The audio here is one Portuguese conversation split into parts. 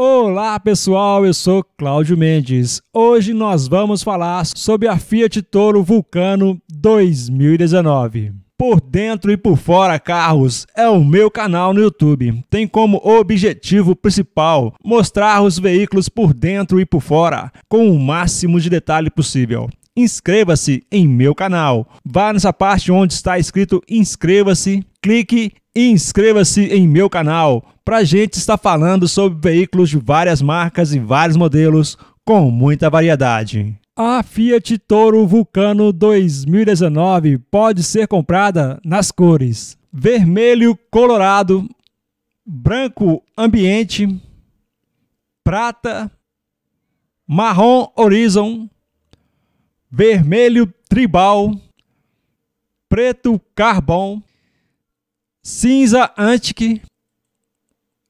Olá pessoal, eu sou Cláudio Mendes. Hoje nós vamos falar sobre a Fiat Toro Vulcano 2019. Por dentro e por fora carros é o meu canal no YouTube. Tem como objetivo principal mostrar os veículos por dentro e por fora com o máximo de detalhe possível inscreva-se em meu canal. Vá nessa parte onde está escrito inscreva-se, clique e inscreva-se em meu canal para a gente estar falando sobre veículos de várias marcas e vários modelos, com muita variedade. A Fiat Toro Vulcano 2019 pode ser comprada nas cores vermelho colorado, branco ambiente, prata, marrom horizon, vermelho tribal, preto carbon, cinza antique,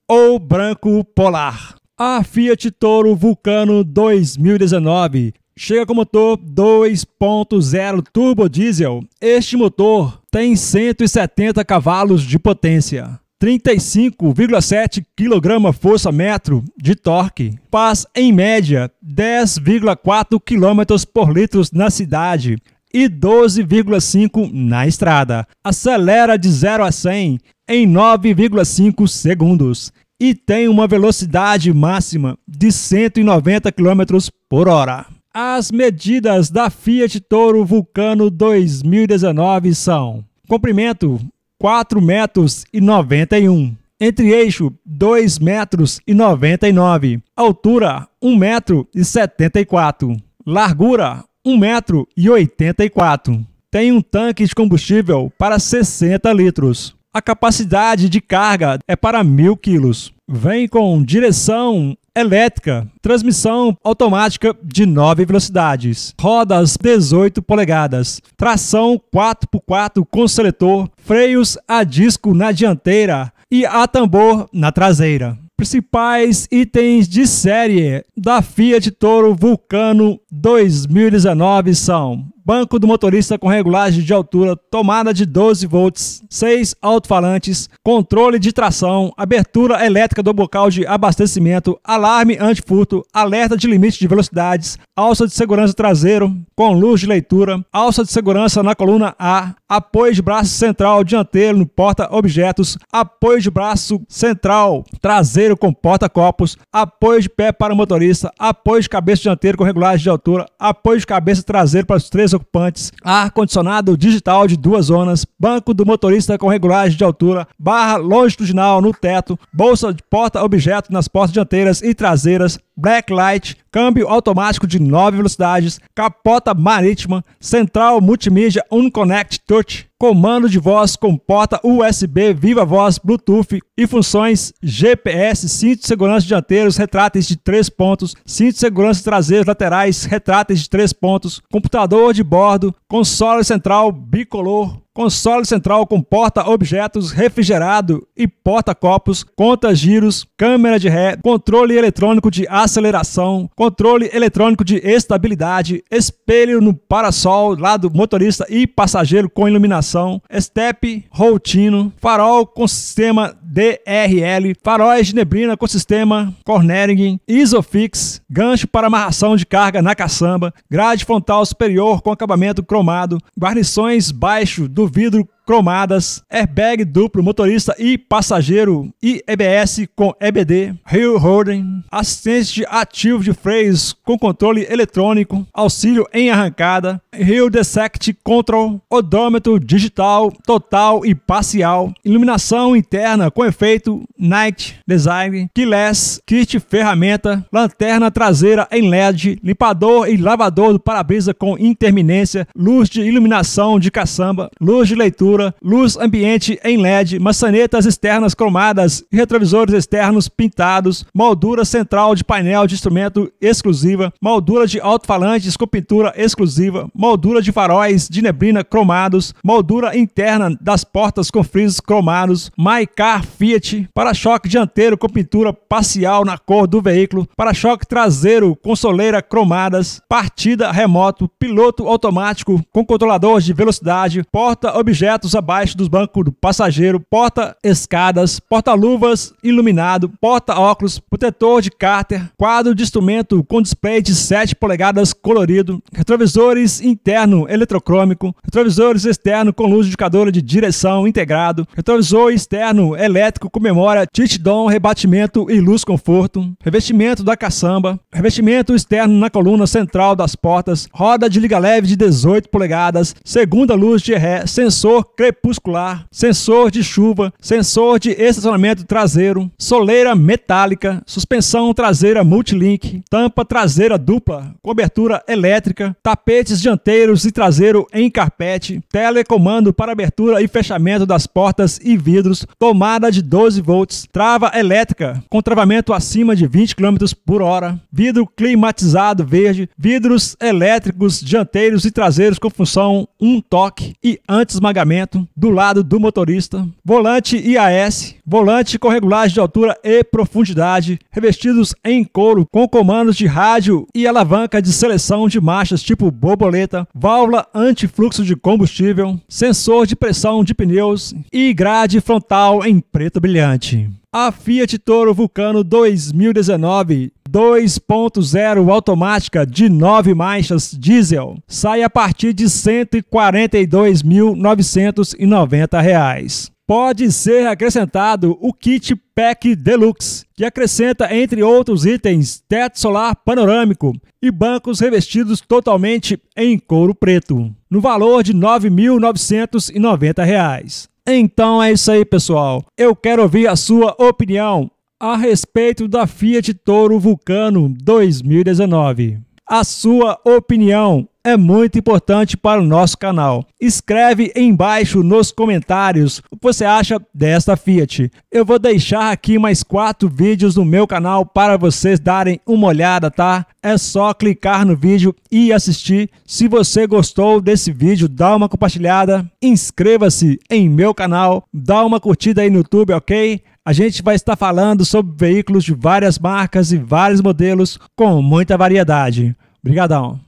ou branco polar. A Fiat Toro Vulcano 2019 chega com motor 2.0 turbo diesel. Este motor tem 170 cavalos de potência. 35,7 kgfm de torque. Faz, em média, 10,4 km por litro na cidade e 12,5 na estrada. Acelera de 0 a 100 em 9,5 segundos e tem uma velocidade máxima de 190 km por hora. As medidas da Fiat Toro Vulcano 2019 são comprimento 4 metros e 91, entre eixo 2 metros e 99, altura 1 metro e 74, largura 1 metro e 84. Tem um tanque de combustível para 60 litros. A capacidade de carga é para 1000 quilos. Vem com direção elétrica, transmissão automática de 9 velocidades, rodas 18 polegadas, tração 4x4 com seletor, freios a disco na dianteira e a tambor na traseira. Principais itens de série da Fiat Toro Vulcano 2019 são banco do motorista com regulagem de altura, tomada de 12 volts, 6 alto-falantes, controle de tração, abertura elétrica do bocal de abastecimento, alarme antifurto, alerta de limite de velocidades, alça de segurança traseiro com luz de leitura, alça de segurança na coluna A, apoio de braço central dianteiro no porta-objetos, apoio de braço central traseiro com porta-copos, apoio de pé para o motorista, apoio de cabeça dianteiro com regulagem de altura, apoio de cabeça traseiro para os três ocupantes, ar-condicionado digital de duas zonas, banco do motorista com regulagem de altura, barra longitudinal no teto, bolsa de porta-objeto nas portas dianteiras e traseiras, blacklight, câmbio automático de 9 velocidades, capota marítima, central multimídia UnConnect Touch, comando de voz com porta USB, viva voz, Bluetooth e funções GPS, cinto de segurança dianteiros, retráteis de 3 pontos, cinto de segurança traseiros laterais, retráteis de 3 pontos, computador de bordo, console central bicolor, console central com porta-objetos refrigerado e porta-copos, conta-giros, câmera de ré, controle eletrônico de aceleração, controle eletrônico de estabilidade, espelho no parasol, lado motorista e passageiro com iluminação, step, routino, farol com sistema DRL, faróis de neblina com sistema Cornering, Isofix, gancho para amarração de carga na caçamba, grade frontal superior com acabamento cromado, guarnições baixo do vidro cromadas, airbag duplo motorista e passageiro e EBS com EBD, Hill Holding, assistente ativo de freios com controle eletrônico, auxílio em arrancada, Hill Dissect Control, odômetro digital, total e parcial, iluminação interna com efeito night design, keyless, kit ferramenta, lanterna traseira em LED, limpador e lavador do para-brisa com interminência, luz de iluminação de caçamba, luz de leitura luz ambiente em LED, maçanetas externas cromadas, retrovisores externos pintados, moldura central de painel de instrumento exclusiva, moldura de alto-falantes com pintura exclusiva, moldura de faróis de neblina cromados, moldura interna das portas com frisos cromados, MyCar Fiat, para-choque dianteiro com pintura parcial na cor do veículo, para-choque traseiro com soleira cromadas, partida remoto, piloto automático com controlador de velocidade, porta-objetos quartos abaixo dos bancos do passageiro, porta-escadas, porta-luvas, iluminado, porta-óculos, protetor de cárter, quadro de instrumento com display de 7 polegadas colorido, retrovisores interno eletrocrômico, retrovisores externo com luz indicadora de direção integrado, retrovisor externo elétrico com memória, titidon, rebatimento e luz conforto, revestimento da caçamba, revestimento externo na coluna central das portas, roda de liga leve de 18 polegadas, segunda luz de ré, sensor crepuscular, sensor de chuva, sensor de estacionamento traseiro, soleira metálica, suspensão traseira multilink, tampa traseira dupla, cobertura elétrica, tapetes dianteiros e traseiro em carpete, telecomando para abertura e fechamento das portas e vidros, tomada de 12 volts, trava elétrica com travamento acima de 20 km por hora, vidro climatizado verde, vidros elétricos dianteiros e traseiros com função um toque e anti-esmagamento do lado do motorista, volante IAS, volante com regulagem de altura e profundidade, revestidos em couro com comandos de rádio e alavanca de seleção de marchas tipo borboleta, válvula antifluxo de combustível, sensor de pressão de pneus e grade frontal em preto brilhante. A Fiat Toro Vulcano 2019 2.0 automática de 9 marchas diesel sai a partir de R$ 142.990. Pode ser acrescentado o kit Pack Deluxe, que acrescenta, entre outros itens, teto solar panorâmico e bancos revestidos totalmente em couro preto, no valor de R$ 9.990. Então é isso aí, pessoal. Eu quero ouvir a sua opinião a respeito da Fiat Toro Vulcano 2019. A sua opinião é muito importante para o nosso canal. Escreve embaixo nos comentários o que você acha desta Fiat. Eu vou deixar aqui mais quatro vídeos no meu canal para vocês darem uma olhada, tá? É só clicar no vídeo e assistir. Se você gostou desse vídeo, dá uma compartilhada, inscreva-se em meu canal, dá uma curtida aí no YouTube, ok? A gente vai estar falando sobre veículos de várias marcas e vários modelos com muita variedade. Obrigadão!